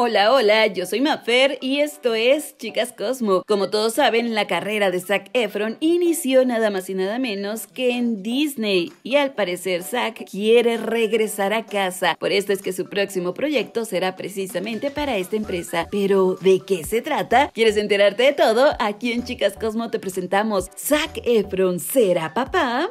Hola, hola, yo soy Mafer y esto es Chicas Cosmo. Como todos saben, la carrera de Zac Efron inició nada más y nada menos que en Disney y al parecer Zac quiere regresar a casa. Por esto es que su próximo proyecto será precisamente para esta empresa. Pero, ¿de qué se trata? ¿Quieres enterarte de todo? Aquí en Chicas Cosmo te presentamos Zac Efron será papá.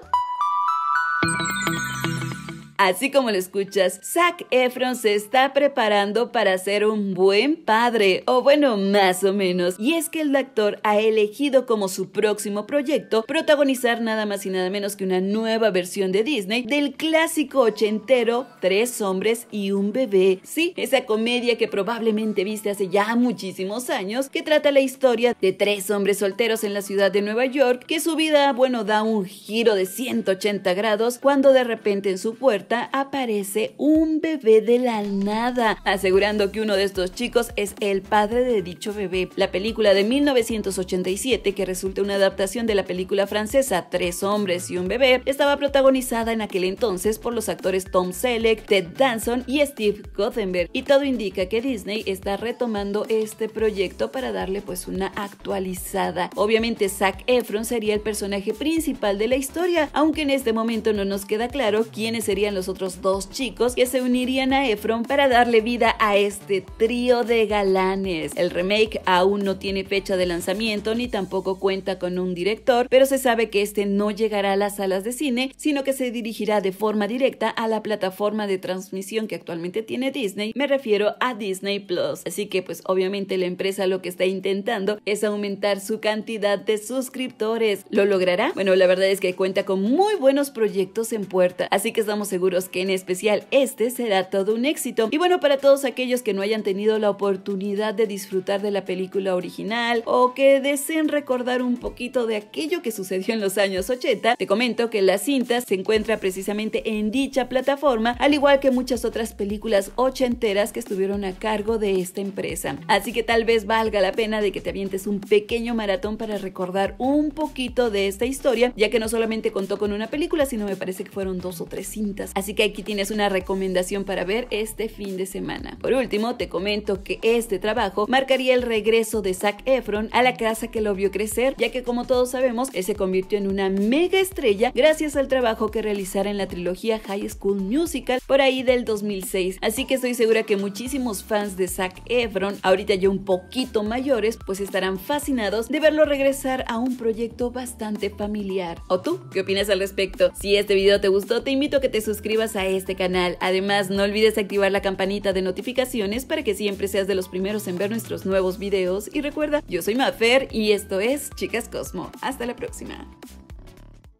Así como lo escuchas, Zac Efron se está preparando para ser un buen padre, o bueno, más o menos. Y es que el actor ha elegido como su próximo proyecto protagonizar nada más y nada menos que una nueva versión de Disney del clásico ochentero Tres hombres y un bebé. Sí, esa comedia que probablemente viste hace ya muchísimos años, que trata la historia de tres hombres solteros en la ciudad de Nueva York, que su vida, bueno, da un giro de 180 grados cuando de repente en su puerta aparece un bebé de la nada, asegurando que uno de estos chicos es el padre de dicho bebé. La película de 1987, que resulta una adaptación de la película francesa Tres hombres y un bebé, estaba protagonizada en aquel entonces por los actores Tom Selleck, Ted Danson y Steve Gothenberg, y todo indica que Disney está retomando este proyecto para darle pues una actualizada. Obviamente Zac Efron sería el personaje principal de la historia, aunque en este momento no nos queda claro quiénes serían los otros dos chicos que se unirían a Efron para darle vida a este trío de galanes. El remake aún no tiene fecha de lanzamiento ni tampoco cuenta con un director, pero se sabe que este no llegará a las salas de cine, sino que se dirigirá de forma directa a la plataforma de transmisión que actualmente tiene Disney, me refiero a Disney Plus. Así que pues obviamente la empresa lo que está intentando es aumentar su cantidad de suscriptores. ¿Lo logrará? Bueno, la verdad es que cuenta con muy buenos proyectos en puerta, así que estamos seguros que en especial este será todo un éxito. Y bueno, para todos aquellos que no hayan tenido la oportunidad de disfrutar de la película original o que deseen recordar un poquito de aquello que sucedió en los años 80, te comento que la cinta se encuentra precisamente en dicha plataforma, al igual que muchas otras películas ochenteras que estuvieron a cargo de esta empresa. Así que tal vez valga la pena de que te avientes un pequeño maratón para recordar un poquito de esta historia, ya que no solamente contó con una película, sino me parece que fueron dos o tres cintas Así que aquí tienes una recomendación para ver este fin de semana. Por último, te comento que este trabajo marcaría el regreso de Zac Efron a la casa que lo vio crecer, ya que como todos sabemos, él se convirtió en una mega estrella gracias al trabajo que realizara en la trilogía High School Musical por ahí del 2006. Así que estoy segura que muchísimos fans de Zac Efron, ahorita ya un poquito mayores, pues estarán fascinados de verlo regresar a un proyecto bastante familiar. ¿O tú? ¿Qué opinas al respecto? Si este video te gustó, te invito a que te suscribas suscribas a este canal. Además, no olvides activar la campanita de notificaciones para que siempre seas de los primeros en ver nuestros nuevos videos. Y recuerda, yo soy Mafer y esto es Chicas Cosmo. Hasta la próxima.